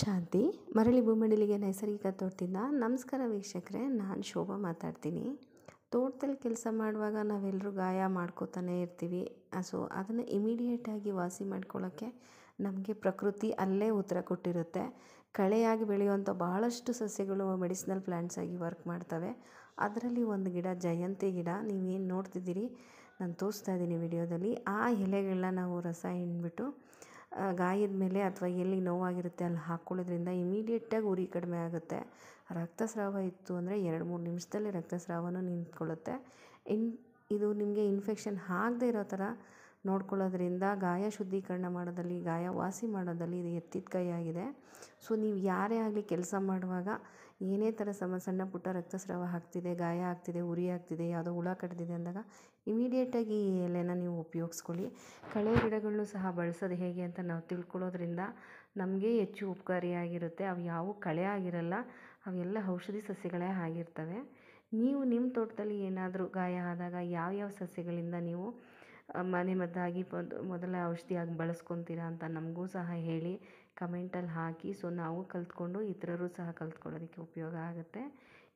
ಶಾಂತಿ ಮರಳಿ ಭೂಮಂಡಲಿಗೆ ನೈಸರ್ಗಿಕ ತೋಟದಿಂದ ನಮಸ್ಕಾರ ವೀಕ್ಷಕರೇ ನಾನು ಶೋಭಾ ಮಾತಾಡ್ತೀನಿ ತೋಟದಲ್ಲಿ ಕೆಲಸ ಮಾಡುವಾಗ ನಾವೆಲ್ಲರೂ ಗಾಯ ಮಾಡ್ಕೋತಾನೆ ಇರ್ತೀವಿ ಸೊ ಅದನ್ನು ಇಮಿಡಿಯೇಟಾಗಿ ವಾಸಿ ಮಾಡ್ಕೊಳ್ಳೋಕ್ಕೆ ನಮಗೆ ಪ್ರಕೃತಿ ಅಲ್ಲೇ ಉತ್ತರ ಕೊಟ್ಟಿರುತ್ತೆ ಕಳೆಯಾಗಿ ಬೆಳೆಯುವಂಥ ಭಾಳಷ್ಟು ಸಸ್ಯಗಳು ಮೆಡಿಸಿನಲ್ ಪ್ಲ್ಯಾಂಟ್ಸ್ ಆಗಿ ವರ್ಕ್ ಮಾಡ್ತವೆ ಅದರಲ್ಲಿ ಒಂದು ಗಿಡ ಜಯಂತಿ ಗಿಡ ನೀವೇನು ನೋಡ್ತಿದ್ದೀರಿ ನಾನು ತೋರಿಸ್ತಾ ಇದ್ದೀನಿ ವಿಡಿಯೋದಲ್ಲಿ ಆ ಎಲೆಗಳನ್ನ ನಾವು ರಸ ಹಿಂಡ್ಬಿಟ್ಟು ಗಾಯದ ಮೇಲೆ ಅಥವಾ ಎಲ್ಲಿ ನೋವಾಗಿರುತ್ತೆ ಅಲ್ಲಿ ಹಾಕ್ಕೊಳ್ಳೋದ್ರಿಂದ ಇಮಿಡಿಯೇಟಾಗಿ ಉರಿ ಕಡಿಮೆ ಆಗುತ್ತೆ ರಕ್ತಸ್ರಾವ ಇತ್ತು ಅಂದರೆ ಎರಡು ಮೂರು ನಿಮಿಷದಲ್ಲಿ ರಕ್ತಸ್ರಾವನೂ ನಿಂತ್ಕೊಳ್ಳುತ್ತೆ ಇನ್ ಇದು ನಿಮಗೆ ಇನ್ಫೆಕ್ಷನ್ ಆಗದೇ ಇರೋ ಥರ ನೋಡ್ಕೊಳ್ಳೋದ್ರಿಂದ ಗಾಯ ಶುದ್ಧೀಕರಣ ಮಾಡೋದಲ್ಲಿ ಗಾಯ ವಾಸಿ ಮಾಡೋದಲ್ಲಿ ಇದು ಎತ್ತಿದ ಕೈ ಆಗಿದೆ ಸೊ ನೀವು ಯಾರೇ ಆಗಲಿ ಕೆಲಸ ಮಾಡುವಾಗ ಏನೇ ಥರ ಸಮ ಸಣ್ಣ ಪುಟ್ಟ ರಕ್ತಸ್ರಾವ ಆಗ್ತಿದೆ ಗಾಯ ಆಗ್ತಿದೆ ಉರಿ ಆಗ್ತಿದೆ ಯಾವುದೋ ಹುಳ ಕಟ್ಟಿದೆ ಅಂದಾಗ ಇಮಿಡಿಯೇಟಾಗಿ ಈ ಎಲೆನ ನೀವು ಉಪಯೋಗಿಸ್ಕೊಳ್ಳಿ ಕಳೆ ಗಿಡಗಳನ್ನು ಸಹ ಬಳಸೋದು ಹೇಗೆ ಅಂತ ನಾವು ತಿಳ್ಕೊಳ್ಳೋದ್ರಿಂದ ನಮಗೆ ಹೆಚ್ಚು ಉಪಕಾರಿಯಾಗಿರುತ್ತೆ ಅವು ಯಾವೂ ಕಳೆ ಆಗಿರಲ್ಲ ಅವೆಲ್ಲ ಔಷಧಿ ಸಸ್ಯಗಳೇ ಆಗಿರ್ತವೆ ನೀವು ನಿಮ್ಮ ತೋಟದಲ್ಲಿ ಏನಾದರೂ ಗಾಯ ಆದಾಗ ಯಾವ್ಯಾವ ಸಸ್ಯಗಳಿಂದ ನೀವು ಮದ್ದಾಗಿ ಮೊದಲ ಔಷಧಿಯಾಗಿ ಬಳಸ್ಕೊತೀರಾ ಅಂತ ನಮಗೂ ಸಹ ಹೇಳಿ ಕಮೆಂಟಲ್ಲಿ ಹಾಕಿ ಸೊ ನಾವು ಕಲಿತ್ಕೊಂಡು ಇತರರು ಸಹ ಕಲ್ತ್ಕೊಳ್ಳೋದಕ್ಕೆ ಉಪಯೋಗ ಆಗುತ್ತೆ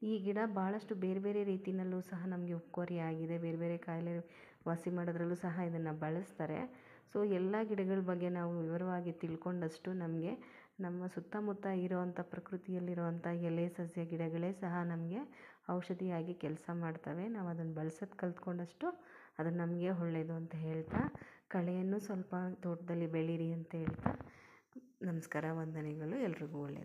ಈ ಗಿಡ ಭಾಳಷ್ಟು ಬೇರೆ ಬೇರೆ ರೀತಿಯಲ್ಲೂ ಸಹ ನಮಗೆ ಉಪಕಾರಿ ಆಗಿದೆ ಬೇರೆ ಬೇರೆ ಕಾಯಿಲೆ ವಾಸಿ ಮಾಡೋದ್ರಲ್ಲೂ ಸಹ ಇದನ್ನು ಬಳಸ್ತಾರೆ ಸೊ ಎಲ್ಲ ಗಿಡಗಳ ಬಗ್ಗೆ ನಾವು ವಿವರವಾಗಿ ತಿಳ್ಕೊಂಡಷ್ಟು ನಮಗೆ ನಮ್ಮ ಸುತ್ತಮುತ್ತ ಇರುವಂಥ ಪ್ರಕೃತಿಯಲ್ಲಿರುವಂಥ ಎಲೆ ಸಸ್ಯ ಗಿಡಗಳೇ ಸಹ ನಮಗೆ ಔಷಧಿಯಾಗಿ ಕೆಲಸ ಮಾಡ್ತವೆ ನಾವು ಅದನ್ನು ಬಳ್ಸೋದು ಕಲ್ತ್ಕೊಂಡಷ್ಟು ಅದು ನಮಗೆ ಒಳ್ಳೆಯದು ಅಂತ ಹೇಳ್ತಾ ಕಳೆಯನ್ನು ಸ್ವಲ್ಪ ತೋಟದಲ್ಲಿ ಬೆಳೀರಿ ಅಂತ ಹೇಳ್ತಾ ನಮಸ್ಕಾರ ವಂದನೆಗಳು ಎಲ್ರಿಗೂ ಒಳ್ಳೆಯದು